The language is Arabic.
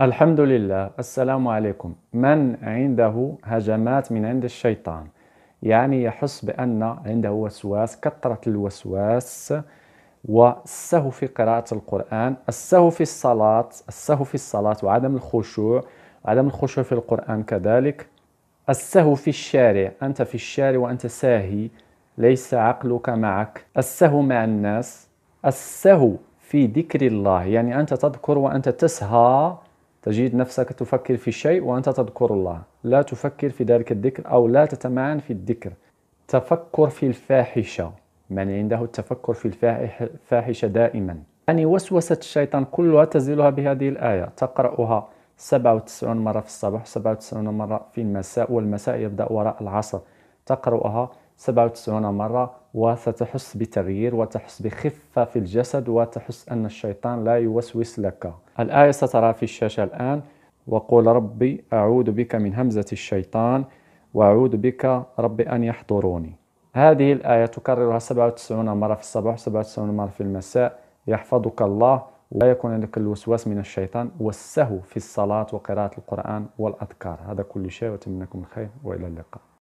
الحمد لله السلام عليكم من عنده هجمات من عند الشيطان يعني يحس بأن عنده وسواس كثرة الوسواس والسهو في قراءة القرآن السهو في الصلاة السهو في الصلاة وعدم الخشوع عدم الخشوع في القرآن كذلك السهو في الشارع أنت في الشارع وأنت ساهي ليس عقلك معك السهو مع الناس السهو في ذكر الله يعني أنت تذكر وأنت تسهى تجد نفسك تفكر في شيء وأنت تذكر الله لا تفكر في ذلك الذكر أو لا تتمعن في الذكر تفكر في الفاحشة من عنده التفكر في الفاحشة دائما يعني وسوسة الشيطان كلها تزيلها بهذه الآية تقرأها 97 مرة في الصباح 97 مرة في المساء والمساء يبدأ وراء العصر تقرأها 97 مرة وستحس بتغيير وتحس بخفة في الجسد وتحس أن الشيطان لا يوسوس لك الآية سترى في الشاشة الآن وقول ربي أعوذ بك من همزة الشيطان وأعوذ بك ربي أن يحضروني هذه الآية تكررها 97 مرة في الصباح 97 مرة في المساء يحفظك الله ولا يكون عندك الوسواس من الشيطان والسهو في الصلاة وقراءة القرآن والأذكار هذا كل شيء وأتمنى لكم الخير وإلى اللقاء